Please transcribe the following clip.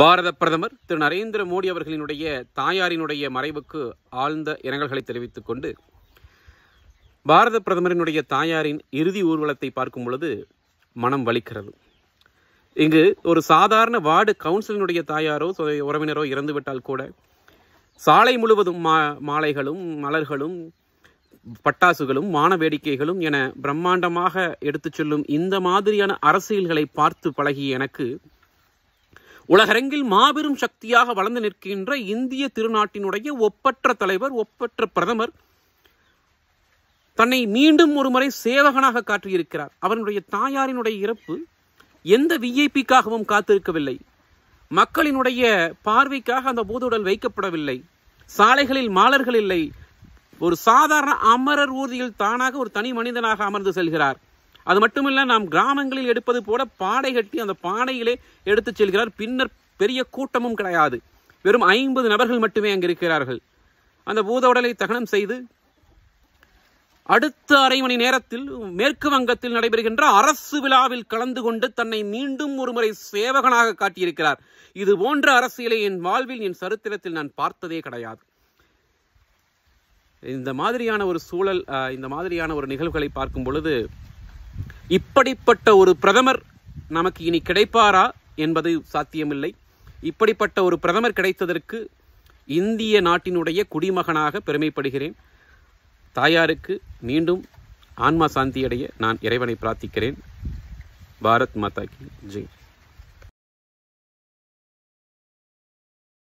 பாரத பிரதமர் திரு நரேந்திர மோடி அவர்களினுடைய தாயாரினுடைய மறைவுக்கு ஆழ்ந்த இரங்கல்களை தெரிவித்துக் கொண்டு பாரத பிரதமரினுடைய தாயாரின் இறுதி ஊர்வலத்தை பார்க்கும் பொழுது மனம் வலிக்கிறது இங்கு ஒரு சாதாரண வார்டு கவுன்சிலினுடைய தாயாரோ உறவினரோ இறந்துவிட்டால் கூட சாலை முழுவதும் மா மாலைகளும் மலர்களும் பட்டாசுகளும் வான வேடிக்கைகளும் என பிரம்மாண்டமாக எடுத்துச் செல்லும் இந்த மாதிரியான அரசியல்களை பார்த்து பழகிய எனக்கு உலகரங்கில் மாபெரும் சக்தியாக வளர்ந்து நிற்கின்ற இந்திய திருநாட்டினுடைய ஒப்பற்ற தலைவர் ஒப்பற்ற பிரதமர் தன்னை மீண்டும் ஒரு முறை சேவகனாக காட்டியிருக்கிறார் அவனுடைய தாயாரினுடைய இறப்பு எந்த விஐபிக்காகவும் காத்திருக்கவில்லை மக்களினுடைய பார்வைக்காக அந்த பூதுடல் வைக்கப்படவில்லை சாலைகளில் மாலர்கள் இல்லை ஒரு சாதாரண அமரர் ஊர்தியில் தானாக ஒரு தனி மனிதனாக அமர்ந்து செல்கிறார் அது மட்டுமில்லை நாம் கிராமங்களில் எடுப்பது போல பாடை கட்டி அந்த பாடையிலே எடுத்துச் செல்கிறார் பின்னர் பெரிய கூட்டமும் கிடையாது வெறும் ஐம்பது நபர்கள் மட்டுமே அங்கு இருக்கிறார்கள் அந்த பூத உடலை தகனம் செய்து அடுத்த அரை மணி நேரத்தில் மேற்கு வங்கத்தில் நடைபெறுகின்ற அரசு விழாவில் கலந்து கொண்டு தன்னை மீண்டும் ஒருமுறை சேவகனாக காட்டியிருக்கிறார் இது போன்ற அரசியலை என் வாழ்வில் என் சரித்திரத்தில் நான் பார்த்ததே கிடையாது இந்த மாதிரியான ஒரு சூழல் இந்த மாதிரியான ஒரு நிகழ்வுகளை பார்க்கும் பொழுது இப்படிப்பட்ட ஒரு பிரதமர் நமக்கு இனி கிடைப்பாரா என்பது சாத்தியமில்லை இப்படிப்பட்ட ஒரு பிரதமர் கிடைத்ததற்கு இந்திய நாட்டினுடைய குடிமகனாக பெருமைப்படுகிறேன் தாயாருக்கு மீண்டும் ஆன்மா சாந்தியடைய நான் இறைவனை பிரார்த்திக்கிறேன் பாரத் மாதா கி ஜெய்